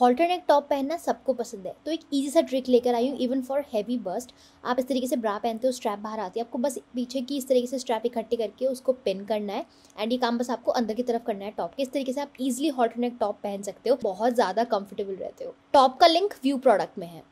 halter neck top पहनना सबको पसंद है तो एक ईजी सा ट्रिक लेकर आई हूँ इवन फॉर हैवी बस्ट आप इस तरीके से ब्रा पहनते हो स्ट्रैप बाहर आती है आपको बस पीछे की इस तरीके से स्ट्रैप इकट्ठे करके उसको पिन करना है एंड ये काम बस आपको अंदर की तरफ करना है टॉप के इस तरीके से आप इजिली हॉल्टर नेक टॉप पहन सकते हो बहुत ज़्यादा कंफर्टेबल रहते हो टॉप का लिंक व्यू प्रोडक्ट में है